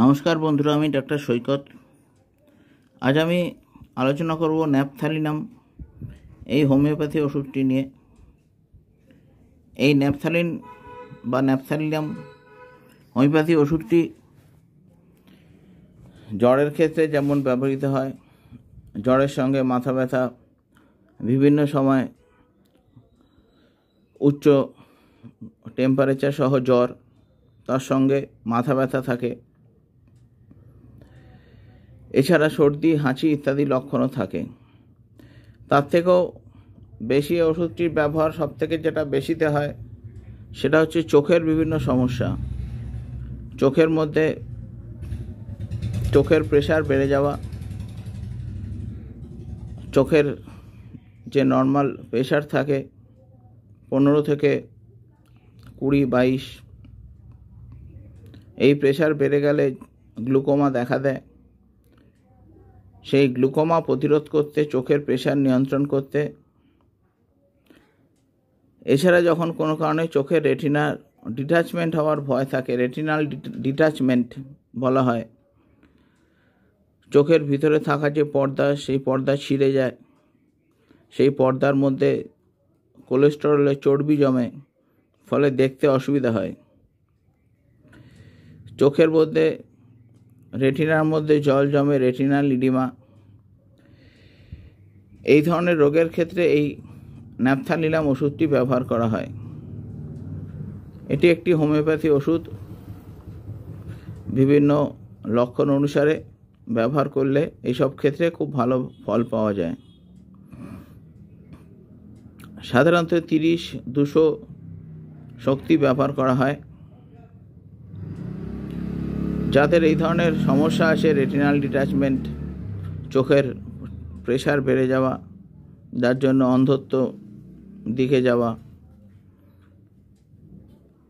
নমস্কার বন্ধুরা আমি ডাক্তার সৈকত আজ আমি আলোচনা করব ন্যাপথালিনাম এই হোমিওপ্যাথি ওষুধটি নিয়ে এই ন্যাপথালিন বা ন্যাপথালিনাম হোমিওপ্যাথি ওষুধটি জ্বরের ক্ষেত্রে যেমন ব্যবহৃত হয় জ্বরের সঙ্গে মাথা ব্যথা বিভিন্ন সময় উচ্চ টেম্পারেচার সহ জ্বর তার সঙ্গে মাথা ব্যথা থাকে এছাড়া সর্দি হাঁচি ইত্যাদি লক্ষণও থাকে তার থেকেও বেশি ওষুধটির ব্যবহার সবথেকে যেটা বেশিতে হয় সেটা হচ্ছে চোখের বিভিন্ন সমস্যা চোখের মধ্যে চোখের প্রেশার বেড়ে যাওয়া চোখের যে নর্মাল প্রেশার থাকে পনেরো থেকে কুড়ি বাইশ এই প্রেশার বেড়ে গেলে গ্লুকোমা দেখা দেয় সেই গ্লুকোমা প্রতিরোধ করতে চোখের প্রেশার নিয়ন্ত্রণ করতে এছাড়া যখন কোনো কারণে চোখের রেটিনার ডিটাচমেন্ট হওয়ার ভয় থাকে রেটিনাল ডিটাচমেন্ট বলা হয় চোখের ভিতরে থাকা যে পর্দা সেই পর্দা ছিঁড়ে যায় সেই পর্দার মধ্যে কোলেস্টেরলে চর্বি জমে ফলে দেখতে অসুবিধা হয় চোখের মধ্যে রেটিনার মধ্যে জল জমে রেটিনা লিডিমা এই ধরনের রোগের ক্ষেত্রে এই ন্যাপথালিলাম ওষুধটি ব্যবহার করা হয় এটি একটি হোমিওপ্যাথি ওষুধ বিভিন্ন লক্ষণ অনুসারে ব্যবহার করলে এইসব ক্ষেত্রে খুব ভালো ফল পাওয়া যায় সাধারণত তিরিশ দুশো শক্তি ব্যবহার করা হয় যাদের এই ধরনের সমস্যা আসে রেটিনাল ডিট্যাচমেন্ট চোখের প্রেশার বেড়ে যাওয়া যার জন্য অন্ধত্ব দিকে যাওয়া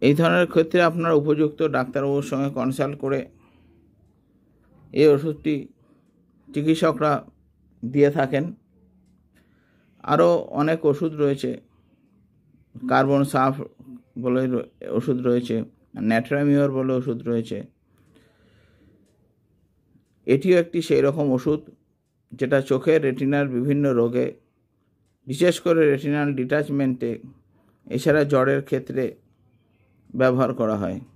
এই ধরনের ক্ষেত্রে আপনার উপযুক্ত ডাক্তারবাবুর সঙ্গে কনসাল্ট করে এই ওষুধটি চিকিৎসকরা দিয়ে থাকেন আরও অনেক ওষুধ রয়েছে কার্বন সাফ বলে ওষুধ রয়েছে ন্যাট্রামিওর বলে ওষুধ রয়েছে এটিও একটি সেই রকম ওষুধ যেটা চোখের রেটিনার বিভিন্ন রোগে বিশেষ করে রেটিনাল ডিটাচমেন্টে এছাড়া জ্বরের ক্ষেত্রে ব্যবহার করা হয়